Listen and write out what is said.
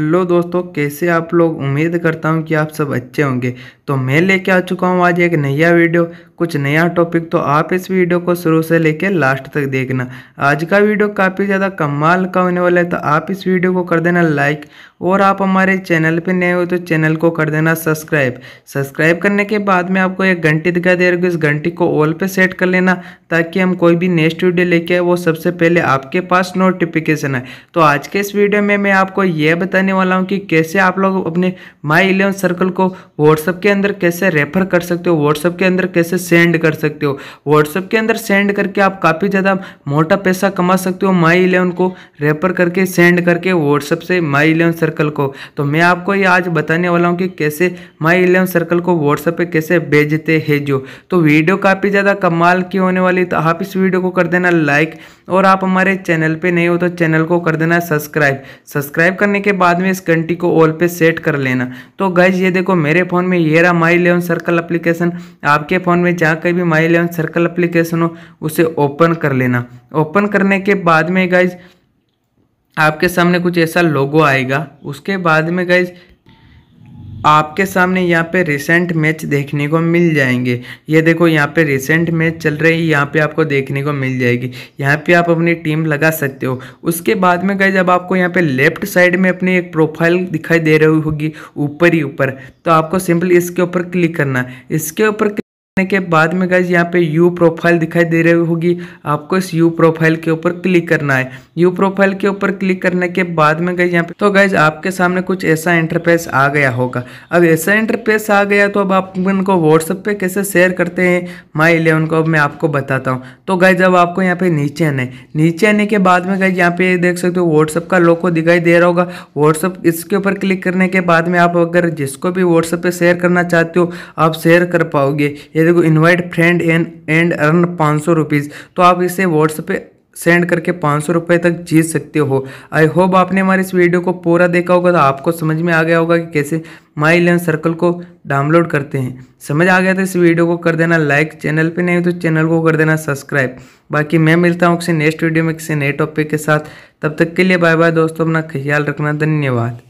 hello दोस्तों कैसे आप लोग उम्मीद करता हूँ कि आप सब अच्छे होंगे तो मैं लेके आ चुका हूँ आज एक नया वीडियो कुछ नया टॉपिक तो आप इस वीडियो को शुरू से लेके लास्ट तक देखना आज का वीडियो काफ़ी ज़्यादा कमाल का होने वाला है तो आप इस वीडियो को कर देना लाइक और आप हमारे चैनल पे नए हो तो चैनल को कर देना सब्सक्राइब सब्सक्राइब करने के बाद में आपको एक घंटी दिखाई दे रही इस घंटी को ऑल पर सेट कर लेना ताकि हम कोई भी नेक्स्ट वीडियो लेके आए वो सबसे पहले आपके पास नोटिफिकेशन आए तो आज के इस वीडियो में मैं आपको ये बताने वाला हूँ कि कैसे आप लोग अपने माई इलेवन सर्कल को व्हाट्सअप के अंदर कैसे रेफर कर सकते हो व्हाट्सएप के अंदर कैसे सेंड कर सकते हो व्हाट्सएप के अंदर सेंड करके आप काफ़ी ज़्यादा मोटा पैसा कमा सकते हो माई इलेवन को रेफर करके सेंड करके व्हाट्सएप से माई इलेवन सर्कल को तो मैं आपको ये आज बताने वाला हूँ कि कैसे माई इलेवन सर्कल को व्हाट्सएप पर कैसे भेजते हैं जो तो वीडियो काफ़ी ज़्यादा कमाल की होने वाली तो आप इस वीडियो को कर देना लाइक और आप हमारे चैनल पर नहीं हो तो चैनल को कर देना सब्सक्राइब सब्सक्राइब करने के बाद में इस घंटी को ऑल पे सेट कर लेना तो गैज ये देखो मेरे फ़ोन में ये रहा मेरा माई इलेवन सर्कल अप्लीकेशन आपके फ़ोन में जहाँ कहीं भी माई इलेवन सर्कल अप्लीकेशन हो उसे ओपन कर लेना ओपन करने के बाद में गाइज आपके सामने कुछ ऐसा लोगो आएगा उसके बाद में गाइज आपके सामने यहाँ पे रिसेंट मैच देखने को मिल जाएंगे ये देखो यहाँ पे रिसेंट मैच चल रही है यहाँ पे आपको देखने को मिल जाएगी यहाँ पे आप अपनी टीम लगा सकते हो उसके बाद में गए जब आपको यहाँ पे लेफ्ट साइड में अपनी एक प्रोफाइल दिखाई दे रही होगी ऊपर ही ऊपर तो आपको सिंपल इसके ऊपर क्लिक करना इसके ऊपर करने के बाद में गाइज यहाँ पे यू प्रोफाइल दिखाई दे रही होगी आपको इस यू प्रोफाइल के ऊपर क्लिक करना है यू प्रोफाइल के ऊपर क्लिक करने के बाद में गाइज यहाँ पे तो गाइज आपके सामने कुछ ऐसा इंटरफेस आ गया होगा अब ऐसा इंटरफेस आ गया तो अब आप उनको व्हाट्सएप पे कैसे शेयर करते हैं माई इलेवन को अब मैं आपको बताता हूँ तो गाइज अब आपको यहाँ पे नीचे आने नीचे आने के बाद में गाइज यहाँ पे देख सकते हो व्हाट्सअप का लोको दिखाई दे रहा होगा व्हाट्सअप इसके ऊपर क्लिक करने के बाद में आप अगर जिसको भी व्हाट्सएप पे शेयर करना चाहते हो आप शेयर कर पाओगे ये देखो invite friend and and earn पाँच सौ रुपीज़ तो आप इसे व्हाट्सएप पे सेंड करके पाँच सौ रुपये तक जीत सकते हो आई होप आपने हमारे इस वीडियो को पूरा देखा होगा तो आपको समझ में आ गया होगा कि कैसे माई लेन सर्कल को डाउनलोड करते हैं समझ आ गया तो इस वीडियो को कर देना लाइक चैनल पे नहीं तो चैनल को कर देना सब्सक्राइब बाकी मैं मिलता हूँ किसी नेक्स्ट वीडियो में किसी नए टॉपिक के साथ तब तक के लिए बाय बाय दोस्तों अपना ख्याल रखना धन्यवाद